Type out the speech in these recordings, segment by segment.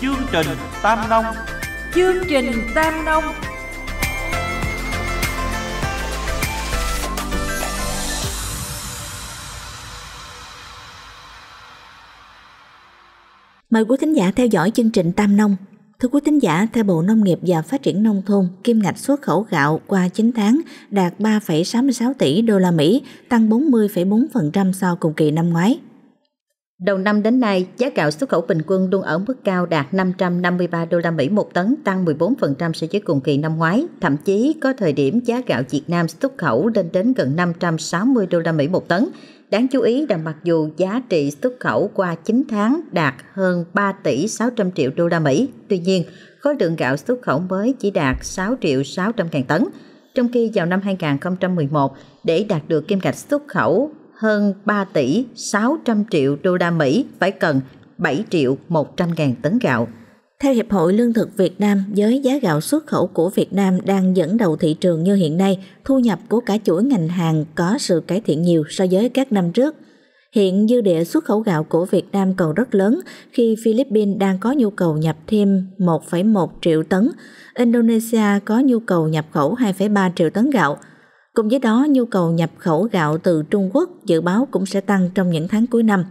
chương trình Tam Nông Chương trình Tam Nông Mời quý thính giả theo dõi chương trình Tam Nông Thưa quý thính giả, theo Bộ Nông nghiệp và Phát triển Nông thôn, kim ngạch xuất khẩu gạo qua 9 tháng đạt 3,66 tỷ đô la Mỹ, tăng 40,4% so cùng kỳ năm ngoái. Đầu năm đến nay, giá gạo xuất khẩu bình quân luôn ở mức cao đạt 553 đô la Mỹ một tấn, tăng 14% so với cùng kỳ năm ngoái. Thậm chí có thời điểm giá gạo Việt Nam xuất khẩu lên đến gần 560 đô la Mỹ một tấn. Đáng chú ý là mặc dù giá trị xuất khẩu qua 9 tháng đạt hơn 3 tỷ 600 triệu đô la Mỹ, tuy nhiên khối lượng gạo xuất khẩu mới chỉ đạt 6 triệu 600 ngàn tấn, trong khi vào năm 2011, để đạt được kim ngạch xuất khẩu hơn 3 tỷ 600 triệu đô la Mỹ phải cần 7 triệu 100 ngàn tấn gạo. Theo Hiệp hội Lương thực Việt Nam, với giá gạo xuất khẩu của Việt Nam đang dẫn đầu thị trường như hiện nay, thu nhập của cả chuỗi ngành hàng có sự cải thiện nhiều so với các năm trước. Hiện dư địa xuất khẩu gạo của Việt Nam còn rất lớn khi Philippines đang có nhu cầu nhập thêm 1,1 triệu tấn, Indonesia có nhu cầu nhập khẩu 2,3 triệu tấn gạo – Cùng với đó, nhu cầu nhập khẩu gạo từ Trung Quốc dự báo cũng sẽ tăng trong những tháng cuối năm.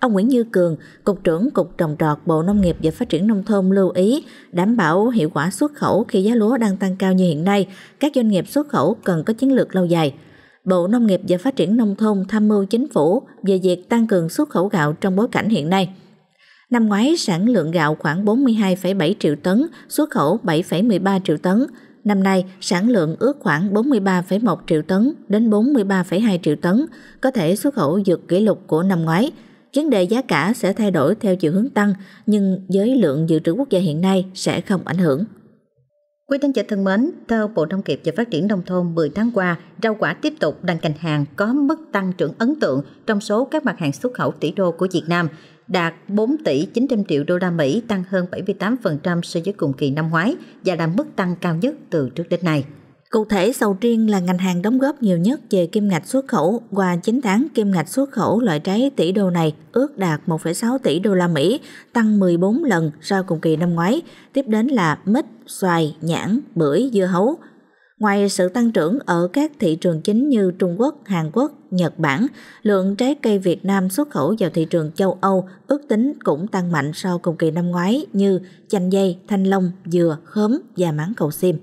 Ông Nguyễn Như Cường, Cục trưởng Cục Trồng trọt Bộ Nông nghiệp và Phát triển Nông thôn lưu ý đảm bảo hiệu quả xuất khẩu khi giá lúa đang tăng cao như hiện nay, các doanh nghiệp xuất khẩu cần có chiến lược lâu dài. Bộ Nông nghiệp và Phát triển Nông thôn tham mưu chính phủ về việc tăng cường xuất khẩu gạo trong bối cảnh hiện nay. Năm ngoái, sản lượng gạo khoảng 42,7 triệu tấn, xuất khẩu 7,13 triệu tấn, năm nay sản lượng ước khoảng 43,1 triệu tấn đến 43,2 triệu tấn, có thể xuất khẩu vượt kỷ lục của năm ngoái. Vấn đề giá cả sẽ thay đổi theo chiều hướng tăng, nhưng với lượng dự trữ quốc gia hiện nay sẽ không ảnh hưởng. Quý thính giả thân mến, theo Bộ Nông nghiệp và Phát triển Nông thôn 10 tháng qua, rau quả tiếp tục đang cành hàng có mức tăng trưởng ấn tượng trong số các mặt hàng xuất khẩu tỷ đô của Việt Nam đạt 4 tỷ 900 triệu đô la Mỹ, tăng hơn 78% so với cùng kỳ năm ngoái và là mức tăng cao nhất từ trước đến nay. Cụ thể, sầu riêng là ngành hàng đóng góp nhiều nhất về kim ngạch xuất khẩu. Qua 9 tháng, kim ngạch xuất khẩu loại trái tỷ đô này ước đạt 1,6 tỷ đô la Mỹ, tăng 14 lần so cùng kỳ năm ngoái. Tiếp đến là mít, xoài, nhãn, bưởi, dưa hấu, Ngoài sự tăng trưởng ở các thị trường chính như Trung Quốc, Hàn Quốc, Nhật Bản, lượng trái cây Việt Nam xuất khẩu vào thị trường châu Âu ước tính cũng tăng mạnh sau cùng kỳ năm ngoái như chanh dây, thanh long, dừa, khóm và mãng cầu sim.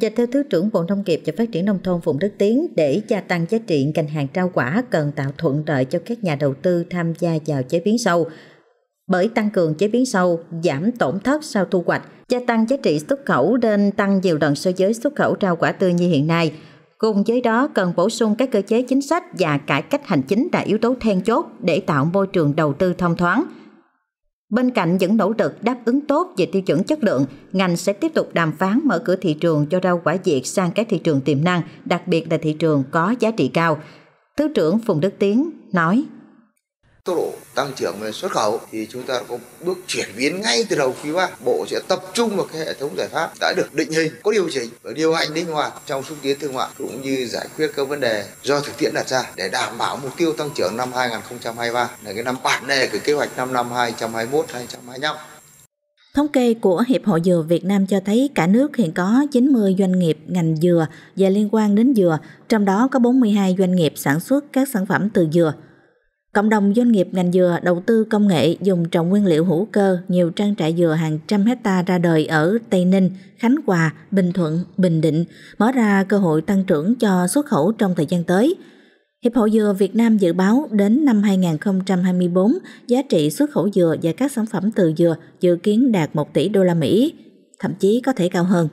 Và theo Thứ trưởng Bộ Nông nghiệp và Phát triển Nông thôn Phùng Đức Tiến, để gia tăng giá trị ngành hàng trao quả cần tạo thuận lợi cho các nhà đầu tư tham gia vào chế biến sâu, bởi tăng cường chế biến sâu, giảm tổn thất sau thu hoạch, gia tăng giá trị xuất khẩu nên tăng nhiều lần so với xuất khẩu rau quả tươi như hiện nay. Cùng với đó cần bổ sung các cơ chế chính sách và cải cách hành chính là yếu tố then chốt để tạo môi trường đầu tư thông thoáng. Bên cạnh những nỗ lực đáp ứng tốt về tiêu chuẩn chất lượng, ngành sẽ tiếp tục đàm phán mở cửa thị trường cho rau quả Việt sang các thị trường tiềm năng, đặc biệt là thị trường có giá trị cao. Thứ trưởng Phùng Đức Tiến nói tốc độ tăng trưởng về xuất khẩu thì chúng ta có bước chuyển biến ngay từ đầu quý ba Bộ sẽ tập trung vào cái hệ thống giải pháp đã được định hình, có điều chỉnh và điều hành linh hoạt trong xúc tiến thương mại cũng như giải quyết các vấn đề do thực tiễn đặt ra để đảm bảo mục tiêu tăng trưởng năm 2023 là cái năm bản đề của kế hoạch năm năm 2021-2025. Thống kê của Hiệp hội Dừa Việt Nam cho thấy cả nước hiện có 90 doanh nghiệp ngành dừa và liên quan đến dừa, trong đó có 42 doanh nghiệp sản xuất các sản phẩm từ dừa – Cộng đồng doanh nghiệp ngành dừa đầu tư công nghệ dùng trồng nguyên liệu hữu cơ nhiều trang trại dừa hàng trăm hecta ra đời ở Tây Ninh, Khánh Hòa, Bình Thuận, Bình Định, mở ra cơ hội tăng trưởng cho xuất khẩu trong thời gian tới. Hiệp hội dừa Việt Nam dự báo đến năm 2024, giá trị xuất khẩu dừa và các sản phẩm từ dừa dự kiến đạt 1 tỷ đô la Mỹ, thậm chí có thể cao hơn.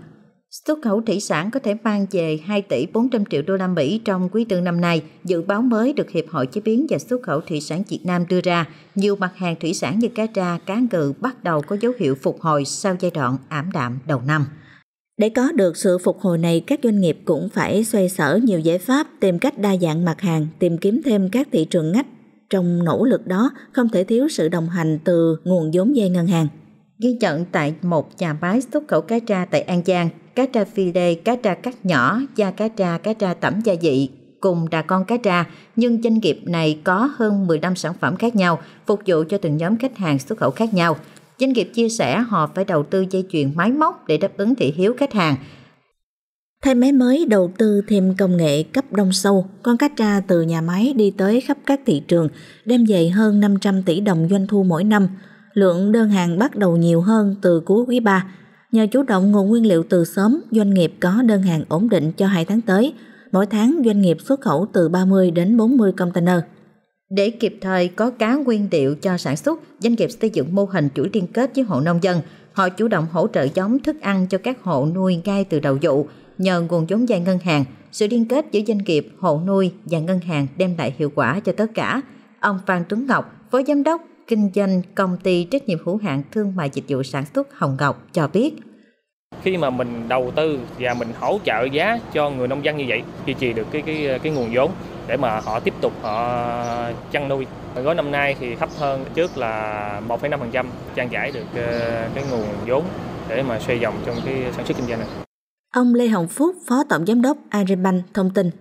Xuất khẩu thủy sản có thể mang về 2 tỷ 400 triệu đô la Mỹ trong quý tư năm nay, dự báo mới được Hiệp hội chế biến và xuất khẩu thủy sản Việt Nam đưa ra. Nhiều mặt hàng thủy sản như cá tra, cá ngừ bắt đầu có dấu hiệu phục hồi sau giai đoạn ảm đạm đầu năm. Để có được sự phục hồi này, các doanh nghiệp cũng phải xoay sở nhiều giải pháp, tìm cách đa dạng mặt hàng, tìm kiếm thêm các thị trường ngách. Trong nỗ lực đó, không thể thiếu sự đồng hành từ nguồn vốn dây ngân hàng. Ghi nhận tại một nhà máy xuất khẩu cá tra tại An Giang, cá tra phi lê, cá tra cắt nhỏ, da cá tra, cá tra tẩm gia vị cùng đà con cá tra, nhưng doanh nghiệp này có hơn năm sản phẩm khác nhau, phục vụ cho từng nhóm khách hàng xuất khẩu khác nhau. Doanh nghiệp chia sẻ họ phải đầu tư dây chuyền máy móc để đáp ứng thị hiếu khách hàng. Thay máy mới đầu tư thêm công nghệ cấp đông sâu, con cá tra từ nhà máy đi tới khắp các thị trường, đem về hơn 500 tỷ đồng doanh thu mỗi năm. Lượng đơn hàng bắt đầu nhiều hơn từ cuối quý 3, Nhờ chủ động nguồn nguyên liệu từ sớm, doanh nghiệp có đơn hàng ổn định cho 2 tháng tới. Mỗi tháng doanh nghiệp xuất khẩu từ 30 đến 40 container. Để kịp thời có cá nguyên liệu cho sản xuất, doanh nghiệp xây dựng mô hình chuỗi liên kết với hộ nông dân. Họ chủ động hỗ trợ giống thức ăn cho các hộ nuôi ngay từ đầu vụ nhờ nguồn vốn dài ngân hàng. Sự liên kết giữa doanh nghiệp, hộ nuôi và ngân hàng đem lại hiệu quả cho tất cả. Ông Phan Tuấn Ngọc, Phó Giám đốc kinh doanh công ty trách nhiệm hữu hạn thương mại dịch vụ sản xuất Hồng Ngọc cho biết khi mà mình đầu tư và mình hỗ trợ giá cho người nông dân như vậy duy trì được cái cái cái nguồn vốn để mà họ tiếp tục họ chăn nuôi gói năm nay thì thấp hơn trước là 1,5% trang trải được ờ, cái nguồn vốn để mà xoay vòng trong cái sản xuất kinh doanh này. Ông Lê Hồng Phúc, Phó Tổng Giám đốc Agribank thông tin.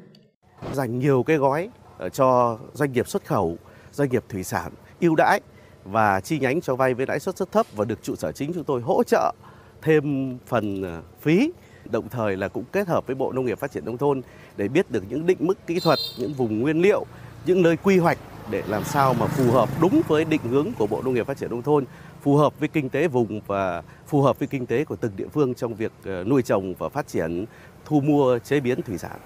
Dành nhiều cái gói ờ, cho doanh nghiệp xuất khẩu, doanh nghiệp thủy sản ưu đãi và chi nhánh cho vay với lãi suất rất thấp và được trụ sở chính chúng tôi hỗ trợ thêm phần à, phí đồng thời là cũng kết hợp với Bộ Nông nghiệp Phát triển Nông thôn để biết được những định mức kỹ thuật, những vùng nguyên liệu, những nơi quy hoạch để làm sao mà phù hợp đúng với định hướng của Bộ Nông nghiệp Phát triển Nông thôn, phù hợp với kinh tế vùng và phù hợp với kinh tế của từng địa phương trong việc à, nuôi trồng và phát triển thu mua chế biến thủy sản.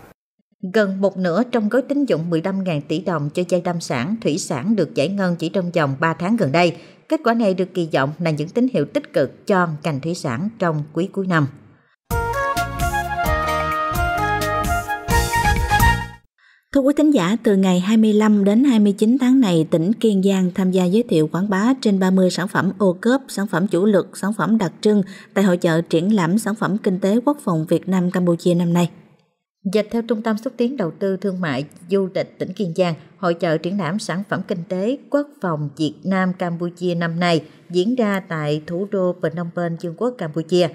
Gần một nửa trong gói tín dụng 15.000 tỷ đồng cho dây lâm sản, thủy sản được giải ngân chỉ trong vòng 3 tháng gần đây. Kết quả này được kỳ vọng là những tín hiệu tích cực cho ngành thủy sản trong quý cuối năm. Thưa quý thính giả, từ ngày 25 đến 29 tháng này, tỉnh Kiên Giang tham gia giới thiệu quảng bá trên 30 sản phẩm ô cớp, sản phẩm chủ lực, sản phẩm đặc trưng tại hội chợ triển lãm sản phẩm kinh tế quốc phòng Việt Nam Campuchia năm nay dịch theo Trung tâm xúc tiến đầu tư thương mại du lịch tỉnh Kiên Giang, hội trợ triển lãm sản phẩm kinh tế quốc phòng Việt Nam Campuchia năm nay diễn ra tại thủ đô Phnom Penh, Vương quốc Campuchia.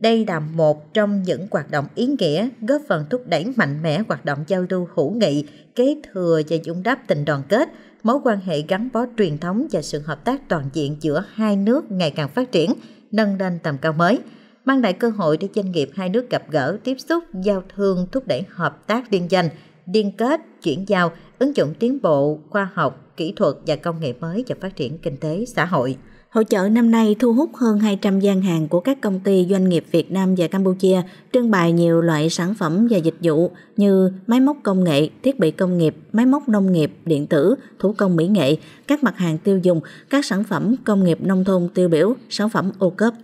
Đây là một trong những hoạt động ý nghĩa góp phần thúc đẩy mạnh mẽ hoạt động giao lưu hữu nghị, kế thừa và dung đắp tình đoàn kết, mối quan hệ gắn bó truyền thống và sự hợp tác toàn diện giữa hai nước ngày càng phát triển, nâng lên tầm cao mới – mang lại cơ hội để doanh nghiệp hai nước gặp gỡ, tiếp xúc, giao thương, thúc đẩy hợp tác liên doanh, liên kết, chuyển giao, ứng dụng tiến bộ, khoa học, kỹ thuật và công nghệ mới cho phát triển kinh tế xã hội. Hội trợ năm nay thu hút hơn 200 gian hàng của các công ty doanh nghiệp Việt Nam và Campuchia trưng bày nhiều loại sản phẩm và dịch vụ như máy móc công nghệ, thiết bị công nghiệp, máy móc nông nghiệp, điện tử, thủ công mỹ nghệ, các mặt hàng tiêu dùng, các sản phẩm công nghiệp nông thôn tiêu biểu, sản phẩm ô cốp.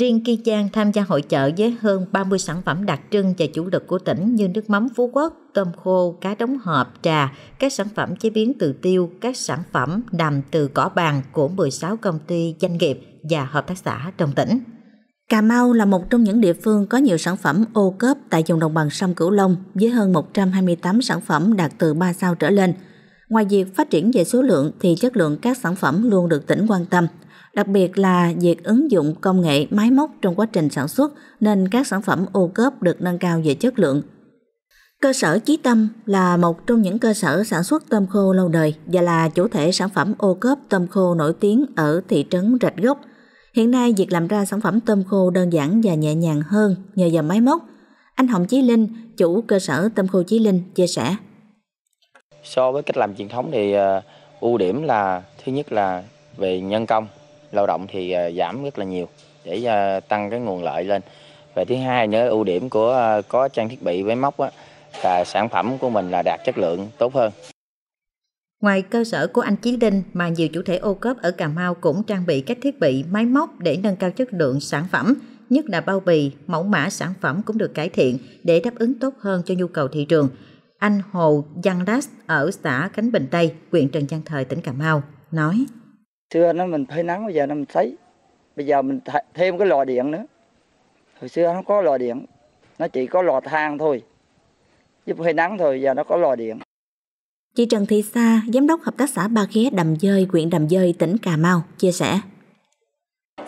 Riêng Ki Giang tham gia hội chợ với hơn 30 sản phẩm đặc trưng và chủ lực của tỉnh như nước mắm Phú Quốc, tôm khô, cá đóng hộp, trà, các sản phẩm chế biến từ tiêu, các sản phẩm làm từ cỏ bàn của 16 công ty doanh nghiệp và hợp tác xã trong tỉnh. Cà Mau là một trong những địa phương có nhiều sản phẩm ô cớp tại vùng đồng bằng sông Cửu Long với hơn 128 sản phẩm đạt từ 3 sao trở lên. Ngoài việc phát triển về số lượng thì chất lượng các sản phẩm luôn được tỉnh quan tâm, đặc biệt là việc ứng dụng công nghệ máy móc trong quá trình sản xuất nên các sản phẩm ô cớp được nâng cao về chất lượng. Cơ sở Chí Tâm là một trong những cơ sở sản xuất tôm khô lâu đời và là chủ thể sản phẩm ô cớp tôm khô nổi tiếng ở thị trấn Rạch Gốc. Hiện nay, việc làm ra sản phẩm tôm khô đơn giản và nhẹ nhàng hơn nhờ vào máy móc. Anh Hồng Chí Linh, chủ cơ sở tôm khô Chí Linh, chia sẻ. So với cách làm truyền thống thì ờ, ưu điểm là thứ nhất là về nhân công lao động thì à, giảm rất là nhiều để à, tăng cái nguồn lợi lên và thứ hai nữa ưu điểm của à, có trang thiết bị máy móc á, là sản phẩm của mình là đạt chất lượng tốt hơn Ngoài cơ sở của anh Chí Đinh mà nhiều chủ thể ô cốp ở Cà Mau cũng trang bị các thiết bị máy móc để nâng cao chất lượng sản phẩm, nhất là bao bì, mẫu mã sản phẩm cũng được cải thiện để đáp ứng tốt hơn cho nhu cầu thị trường. Anh Hồ Giang Đát ở xã Khánh Bình Tây, huyện Trần Giang Thời, tỉnh Cà Mau nói xưa nó mình phơi nắng bây giờ nó mình sấy bây giờ mình thêm cái lò điện nữa hồi xưa không có lò điện nó chỉ có lò than thôi giúp phơi nắng thôi giờ nó có lò điện Chị Trần Thị Sa, Giám đốc Hợp tác xã Ba Khé Đầm Dơi, huyện Đầm Dơi, tỉnh Cà Mau, chia sẻ.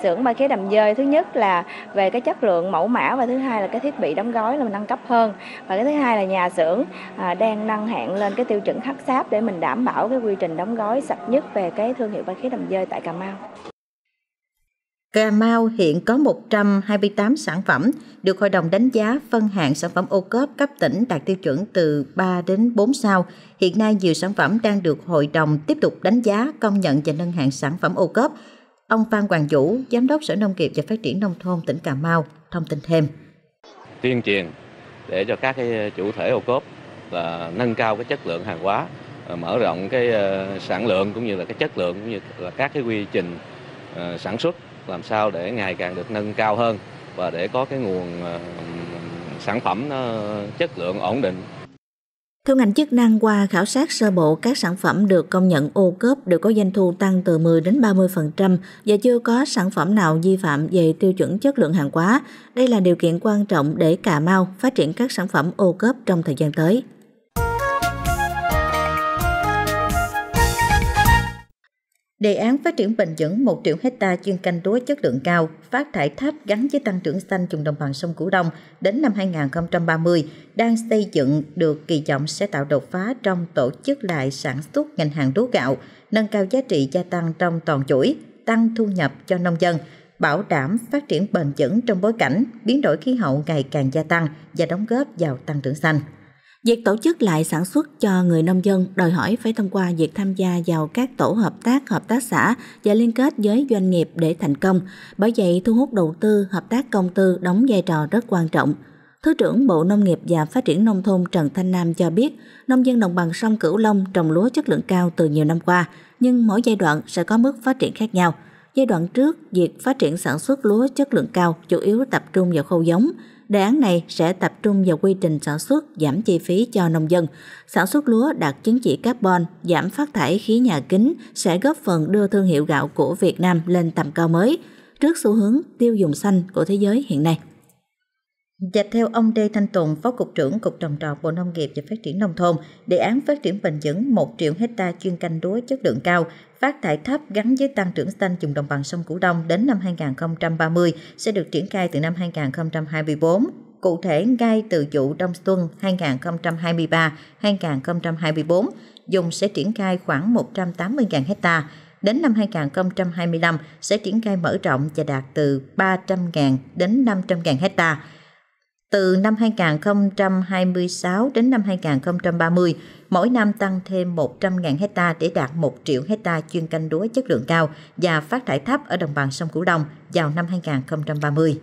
Xưởng ba khía đầm dơi thứ nhất là về cái chất lượng mẫu mã và thứ hai là cái thiết bị đóng gói là mình nâng cấp hơn và cái thứ hai là nhà xưởng à, đang nâng hạng lên cái tiêu chuẩn HACCP để mình đảm bảo cái quy trình đóng gói sạch nhất về cái thương hiệu ba khía đầm dơi tại Cà Mau. Cà Mau hiện có 128 sản phẩm được Hội đồng đánh giá phân hạng sản phẩm ô cốp cấp tỉnh đạt tiêu chuẩn từ 3 đến 4 sao. Hiện nay nhiều sản phẩm đang được Hội đồng tiếp tục đánh giá, công nhận và nâng hạng sản phẩm ô cốp Ông Phan Hoàng Vũ, Giám đốc Sở Nông nghiệp và Phát triển Nông thôn tỉnh Cà Mau, thông tin thêm. Tuyên truyền để cho các cái chủ thể ô cốp là nâng cao cái chất lượng hàng hóa, à, mở rộng cái à, sản lượng cũng như là cái chất lượng cũng như là các cái quy trình à, sản xuất làm sao để ngày càng được nâng cao hơn và để có cái nguồn sản phẩm nó chất lượng ổn định theo ngành chức năng qua khảo sát sơ bộ, các sản phẩm được công nhận ô cốp đều có doanh thu tăng từ 10 đến 30% và chưa có sản phẩm nào vi phạm về tiêu chuẩn chất lượng hàng hóa. Đây là điều kiện quan trọng để Cà Mau phát triển các sản phẩm ô cốp trong thời gian tới. Đề án phát triển bền vững 1 triệu hecta chuyên canh lúa chất lượng cao, phát thải thấp gắn với tăng trưởng xanh vùng đồng bằng sông Cửu Long đến năm 2030 đang xây dựng được kỳ vọng sẽ tạo đột phá trong tổ chức lại sản xuất ngành hàng lúa gạo, nâng cao giá trị gia tăng trong toàn chuỗi, tăng thu nhập cho nông dân, bảo đảm phát triển bền vững trong bối cảnh biến đổi khí hậu ngày càng gia tăng và đóng góp vào tăng trưởng xanh. Việc tổ chức lại sản xuất cho người nông dân đòi hỏi phải thông qua việc tham gia vào các tổ hợp tác, hợp tác xã và liên kết với doanh nghiệp để thành công. Bởi vậy, thu hút đầu tư, hợp tác công tư đóng vai trò rất quan trọng. Thứ trưởng Bộ Nông nghiệp và Phát triển Nông thôn Trần Thanh Nam cho biết, nông dân đồng bằng sông Cửu Long trồng lúa chất lượng cao từ nhiều năm qua, nhưng mỗi giai đoạn sẽ có mức phát triển khác nhau. Giai đoạn trước, việc phát triển sản xuất lúa chất lượng cao chủ yếu tập trung vào khâu giống, Đề án này sẽ tập trung vào quy trình sản xuất giảm chi phí cho nông dân. Sản xuất lúa đạt chứng chỉ carbon, giảm phát thải khí nhà kính sẽ góp phần đưa thương hiệu gạo của Việt Nam lên tầm cao mới trước xu hướng tiêu dùng xanh của thế giới hiện nay. Và theo ông Đê Thanh Tùng, Phó Cục trưởng Cục Trồng trọt Bộ Nông nghiệp và Phát triển Nông thôn, đề án phát triển bền vững 1 triệu hecta chuyên canh lúa chất lượng cao, phát thải thấp gắn với tăng trưởng xanh vùng đồng bằng sông Cửu Long đến năm 2030 sẽ được triển khai từ năm 2024. Cụ thể, ngay từ vụ đông xuân 2023-2024, dùng sẽ triển khai khoảng 180.000 hecta. đến năm 2025 sẽ triển khai mở rộng và đạt từ 300.000 đến 500.000 hectare. Từ năm 2026 đến năm 2030, mỗi năm tăng thêm 100.000 hecta để đạt 1 triệu hecta chuyên canh lúa chất lượng cao và phát thải thấp ở đồng bằng sông Cửu Long vào năm 2030.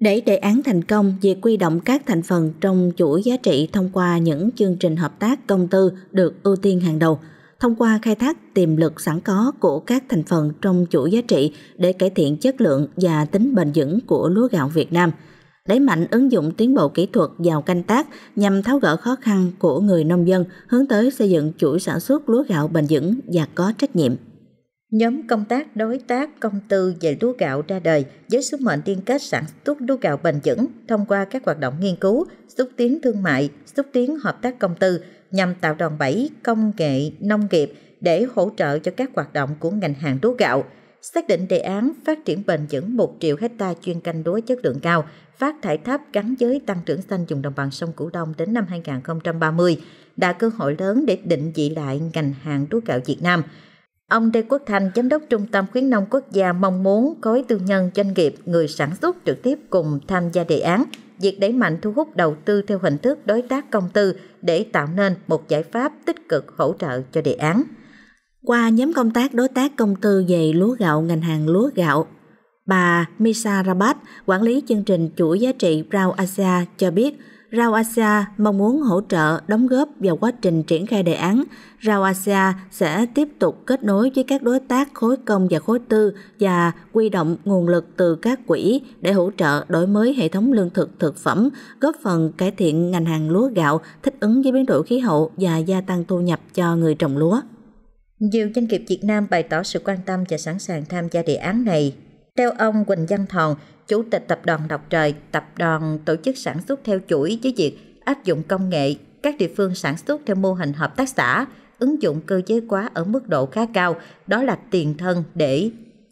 Để đề án thành công, việc quy động các thành phần trong chuỗi giá trị thông qua những chương trình hợp tác công tư được ưu tiên hàng đầu, thông qua khai thác tiềm lực sẵn có của các thành phần trong chuỗi giá trị để cải thiện chất lượng và tính bền vững của lúa gạo Việt Nam – đẩy mạnh ứng dụng tiến bộ kỹ thuật vào canh tác nhằm tháo gỡ khó khăn của người nông dân hướng tới xây dựng chuỗi sản xuất lúa gạo bền vững và có trách nhiệm. Nhóm công tác đối tác công tư về lúa gạo ra đời với sứ mệnh liên kết sản xuất lúa gạo bền vững thông qua các hoạt động nghiên cứu, xúc tiến thương mại, xúc tiến hợp tác công tư nhằm tạo đòn bẩy công nghệ nông nghiệp để hỗ trợ cho các hoạt động của ngành hàng lúa gạo xác định đề án phát triển bền vững 1 triệu hecta chuyên canh lúa chất lượng cao phát thải thấp, gắn với tăng trưởng xanh vùng đồng bằng sông Cửu Long đến năm 2030 đã cơ hội lớn để định vị lại ngành hàng lúa gạo Việt Nam. Ông Lê Quốc Thành, Giám đốc Trung tâm Khuyến nông Quốc gia mong muốn khối tư nhân, doanh nghiệp, người sản xuất trực tiếp cùng tham gia đề án. Việc đẩy mạnh thu hút đầu tư theo hình thức đối tác công tư để tạo nên một giải pháp tích cực hỗ trợ cho đề án. Qua nhóm công tác đối tác công tư về lúa gạo ngành hàng lúa gạo Bà Misa Rabat, quản lý chương trình chuỗi giá trị Rao Asia cho biết, Rao Asia mong muốn hỗ trợ đóng góp vào quá trình triển khai đề án. Rao Asia sẽ tiếp tục kết nối với các đối tác khối công và khối tư và quy động nguồn lực từ các quỹ để hỗ trợ đổi mới hệ thống lương thực thực phẩm, góp phần cải thiện ngành hàng lúa gạo, thích ứng với biến đổi khí hậu và gia tăng thu nhập cho người trồng lúa. Nhiều doanh nghiệp Việt Nam bày tỏ sự quan tâm và sẵn sàng tham gia đề án này theo ông Quỳnh Văn Thòn, Chủ tịch Tập đoàn Đọc Trời, tập đoàn tổ chức sản xuất theo chuỗi với việc áp dụng công nghệ, các địa phương sản xuất theo mô hình hợp tác xã, ứng dụng cơ chế quá ở mức độ khá cao, đó là tiền thân để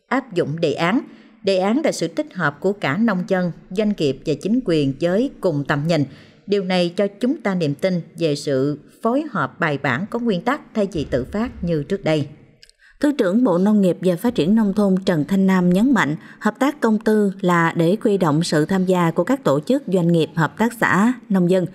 áp dụng đề án. Đề án là sự tích hợp của cả nông dân, doanh nghiệp và chính quyền với cùng tầm nhìn. Điều này cho chúng ta niềm tin về sự phối hợp bài bản có nguyên tắc thay vì tự phát như trước đây. Thứ trưởng Bộ Nông nghiệp và Phát triển Nông thôn Trần Thanh Nam nhấn mạnh, hợp tác công tư là để quy động sự tham gia của các tổ chức doanh nghiệp hợp tác xã, nông dân.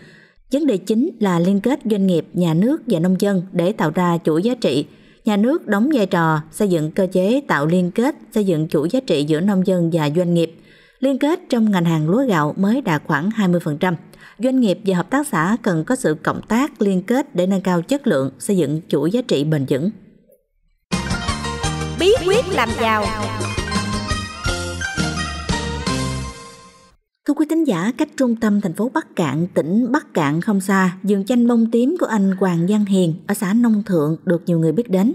Vấn đề chính là liên kết doanh nghiệp, nhà nước và nông dân để tạo ra chuỗi giá trị. Nhà nước đóng vai trò xây dựng cơ chế tạo liên kết, xây dựng chuỗi giá trị giữa nông dân và doanh nghiệp. Liên kết trong ngành hàng lúa gạo mới đạt khoảng 20%. Doanh nghiệp và hợp tác xã cần có sự cộng tác liên kết để nâng cao chất lượng, xây dựng chuỗi giá trị bền vững. Bí quyết làm giàu Thưa quý thính giả, cách trung tâm thành phố Bắc Cạn, tỉnh Bắc Cạn không xa, vườn chanh bông tím của anh Hoàng Văn Hiền ở xã Nông Thượng được nhiều người biết đến.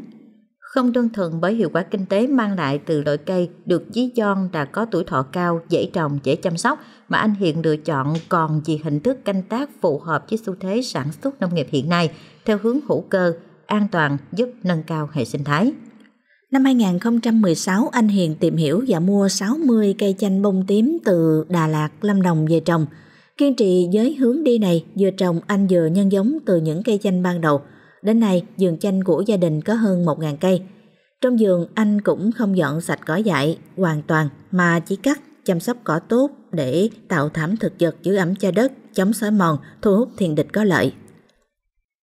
Không đơn thuần bởi hiệu quả kinh tế mang lại từ loại cây được dí don đã có tuổi thọ cao, dễ trồng, dễ chăm sóc, mà anh Hiền lựa chọn còn vì hình thức canh tác phù hợp với xu thế sản xuất nông nghiệp hiện nay, theo hướng hữu cơ, an toàn giúp nâng cao hệ sinh thái. Năm 2016, anh Hiền tìm hiểu và mua 60 cây chanh bông tím từ Đà Lạt, Lâm Đồng về trồng. Kiên trì với hướng đi này, vừa trồng anh vừa nhân giống từ những cây chanh ban đầu. Đến nay, vườn chanh của gia đình có hơn 1.000 cây. Trong vườn, anh cũng không dọn sạch cỏ dại hoàn toàn mà chỉ cắt, chăm sóc cỏ tốt để tạo thảm thực vật giữ ẩm cho đất, chống sói mòn, thu hút thiền địch có lợi.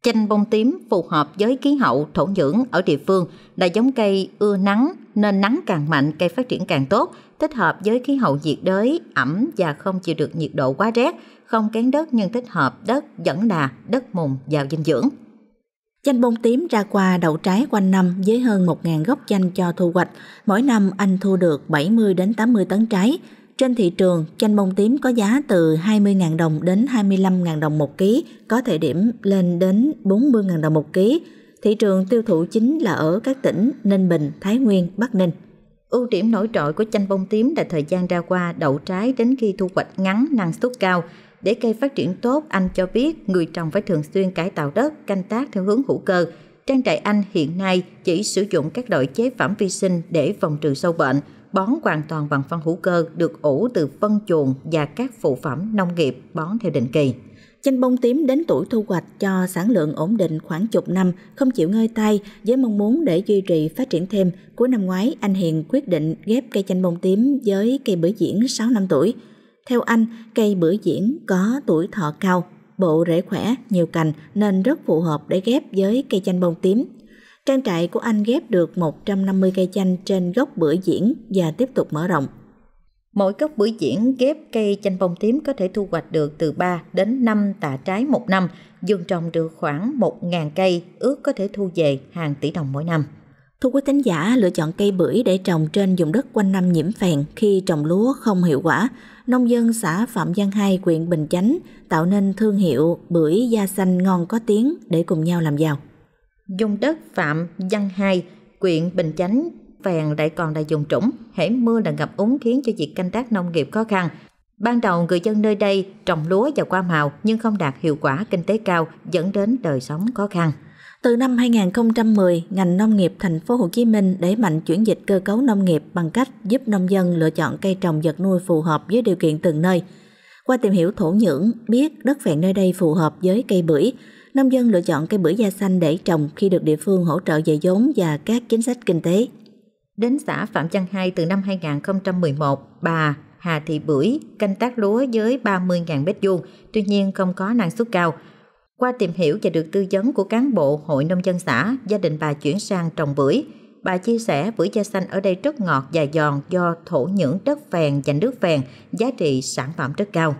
Chanh bông tím phù hợp với khí hậu thổ nhưỡng ở địa phương là giống cây ưa nắng nên nắng càng mạnh cây phát triển càng tốt, thích hợp với khí hậu nhiệt đới, ẩm và không chịu được nhiệt độ quá rét, không kén đất nhưng thích hợp đất dẫn đà, đất mùn giàu dinh dưỡng. Chanh bông tím ra qua đậu trái quanh năm với hơn 1.000 gốc chanh cho thu hoạch. Mỗi năm anh thu được 70 đến 80 tấn trái, trên thị trường, chanh bông tím có giá từ 20.000 đồng đến 25.000 đồng một ký, có thời điểm lên đến 40.000 đồng một ký. Thị trường tiêu thụ chính là ở các tỉnh Ninh Bình, Thái Nguyên, Bắc Ninh. Ưu điểm nổi trội của chanh bông tím là thời gian ra qua đậu trái đến khi thu hoạch ngắn, năng suất cao. Để cây phát triển tốt, anh cho biết người trồng phải thường xuyên cải tạo đất, canh tác theo hướng hữu cơ. Trang trại anh hiện nay chỉ sử dụng các loại chế phẩm vi sinh để phòng trừ sâu bệnh, Bón hoàn toàn bằng phân hữu cơ được ủ từ phân chuồng và các phụ phẩm nông nghiệp bón theo định kỳ. Chanh bông tím đến tuổi thu hoạch cho sản lượng ổn định khoảng chục năm, không chịu ngơi tay với mong muốn để duy trì phát triển thêm. Cuối năm ngoái, anh Hiền quyết định ghép cây chanh bông tím với cây bưởi diễn 6 năm tuổi. Theo anh, cây bưởi diễn có tuổi thọ cao, bộ rễ khỏe, nhiều cành nên rất phù hợp để ghép với cây chanh bông tím. Trang trại của anh ghép được 150 cây chanh trên gốc bưởi diễn và tiếp tục mở rộng. Mỗi gốc bưởi diễn ghép cây chanh bông tím có thể thu hoạch được từ 3 đến 5 tạ trái một năm, dùng trồng được khoảng 1.000 cây, ước có thể thu về hàng tỷ đồng mỗi năm. Thu quý tính giả lựa chọn cây bưởi để trồng trên vùng đất quanh năm nhiễm phèn khi trồng lúa không hiệu quả. Nông dân xã Phạm Giang Hai, huyện Bình Chánh tạo nên thương hiệu bưởi da xanh ngon có tiếng để cùng nhau làm giàu dùng đất phạm văn hai quyện bình chánh vàng lại còn là dùng trũng hễ mưa là ngập úng khiến cho việc canh tác nông nghiệp khó khăn ban đầu người dân nơi đây trồng lúa và hoa màu nhưng không đạt hiệu quả kinh tế cao dẫn đến đời sống khó khăn từ năm 2010, ngành nông nghiệp thành phố Hồ Chí Minh đẩy mạnh chuyển dịch cơ cấu nông nghiệp bằng cách giúp nông dân lựa chọn cây trồng vật nuôi phù hợp với điều kiện từng nơi. Qua tìm hiểu thổ nhưỡng, biết đất phèn nơi đây phù hợp với cây bưởi, nông dân lựa chọn cây bưởi da xanh để trồng khi được địa phương hỗ trợ về vốn và các chính sách kinh tế. Đến xã Phạm Văn Hai từ năm 2011, bà Hà Thị Bưởi canh tác lúa với 30.000 mét vuông, tuy nhiên không có năng suất cao. Qua tìm hiểu và được tư vấn của cán bộ Hội Nông dân xã, gia đình bà chuyển sang trồng bưởi. Bà chia sẻ bưởi da xanh ở đây rất ngọt và giòn do thổ nhưỡng đất phèn và nước phèn, giá trị sản phẩm rất cao.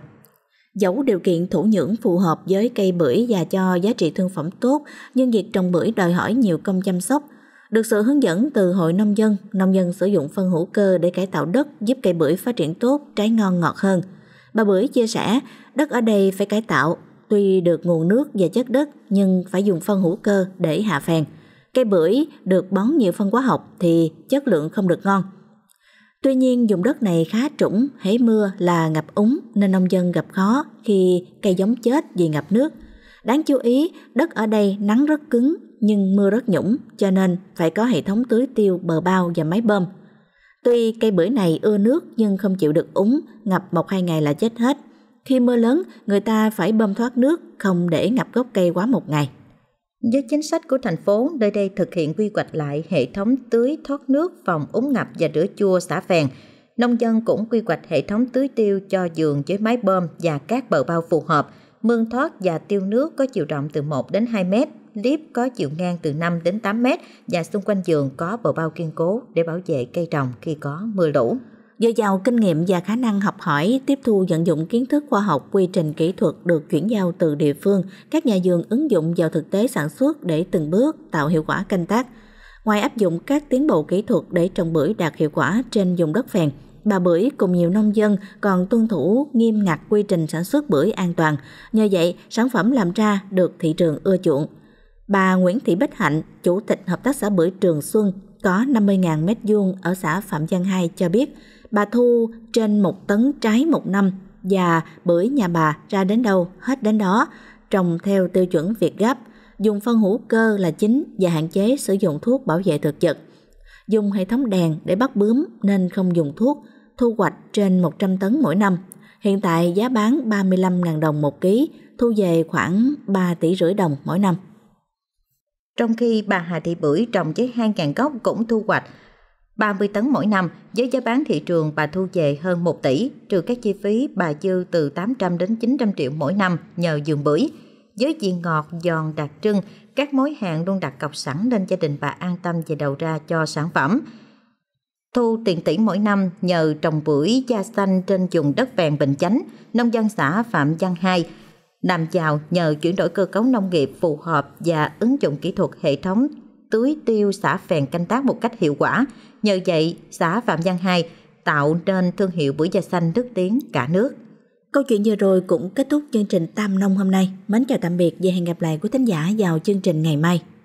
Dẫu điều kiện thổ nhưỡng phù hợp với cây bưởi và cho giá trị thương phẩm tốt, nhưng việc trồng bưởi đòi hỏi nhiều công chăm sóc. Được sự hướng dẫn từ hội nông dân, nông dân sử dụng phân hữu cơ để cải tạo đất giúp cây bưởi phát triển tốt, trái ngon ngọt hơn. Bà Bưởi chia sẻ, đất ở đây phải cải tạo, tuy được nguồn nước và chất đất nhưng phải dùng phân hữu cơ để hạ phèn. Cây bưởi được bón nhiều phân hóa học thì chất lượng không được ngon – Tuy nhiên dùng đất này khá trũng, hễ mưa là ngập úng nên nông dân gặp khó khi cây giống chết vì ngập nước. Đáng chú ý, đất ở đây nắng rất cứng nhưng mưa rất nhũng cho nên phải có hệ thống tưới tiêu bờ bao và máy bơm. Tuy cây bưởi này ưa nước nhưng không chịu được úng, ngập một hai ngày là chết hết. Khi mưa lớn, người ta phải bơm thoát nước, không để ngập gốc cây quá một ngày. Với chính sách của thành phố, nơi đây thực hiện quy hoạch lại hệ thống tưới thoát nước, phòng úng ngập và rửa chua xả phèn. Nông dân cũng quy hoạch hệ thống tưới tiêu cho giường với máy bơm và các bờ bao phù hợp, mương thoát và tiêu nước có chiều rộng từ 1 đến 2 mét, liếp có chiều ngang từ 5 đến 8 mét và xung quanh giường có bờ bao kiên cố để bảo vệ cây trồng khi có mưa lũ. Do giàu kinh nghiệm và khả năng học hỏi, tiếp thu vận dụng kiến thức khoa học, quy trình kỹ thuật được chuyển giao từ địa phương, các nhà vườn ứng dụng vào thực tế sản xuất để từng bước tạo hiệu quả canh tác. Ngoài áp dụng các tiến bộ kỹ thuật để trồng bưởi đạt hiệu quả trên vùng đất phèn, bà Bưởi cùng nhiều nông dân còn tuân thủ nghiêm ngặt quy trình sản xuất bưởi an toàn. Nhờ vậy, sản phẩm làm ra được thị trường ưa chuộng. Bà Nguyễn Thị Bích Hạnh, Chủ tịch Hợp tác xã Bưởi Trường Xuân, có 50.000 m2 ở xã Phạm Văn Hai cho biết, Bà thu trên một tấn trái một năm và bưởi nhà bà ra đến đâu hết đến đó, trồng theo tiêu chuẩn Việt Gáp, dùng phân hữu cơ là chính và hạn chế sử dụng thuốc bảo vệ thực vật. Dùng hệ thống đèn để bắt bướm nên không dùng thuốc, thu hoạch trên 100 tấn mỗi năm. Hiện tại giá bán 35.000 đồng một ký, thu về khoảng 3 tỷ rưỡi đồng mỗi năm. Trong khi bà Hà Thị Bưởi trồng với 2.000 gốc cũng thu hoạch 30 tấn mỗi năm với giá bán thị trường bà thu về hơn 1 tỷ, trừ các chi phí bà dư từ 800 đến 900 triệu mỗi năm nhờ dường bưởi. Với vị ngọt, giòn, đặc trưng, các mối hàng luôn đặt cọc sẵn nên gia đình bà an tâm về đầu ra cho sản phẩm. Thu tiền tỷ mỗi năm nhờ trồng bưởi da xanh trên vùng đất vàng Bình Chánh, nông dân xã Phạm Văn Hai, làm giàu nhờ chuyển đổi cơ cấu nông nghiệp phù hợp và ứng dụng kỹ thuật hệ thống tưới tiêu xã phèn canh tác một cách hiệu quả. Nhờ vậy, xã Phạm Văn Hai tạo nên thương hiệu bưởi da xanh đức tiếng cả nước. Câu chuyện vừa rồi cũng kết thúc chương trình Tam Nông hôm nay. Mến chào tạm biệt và hẹn gặp lại quý thính giả vào chương trình ngày mai.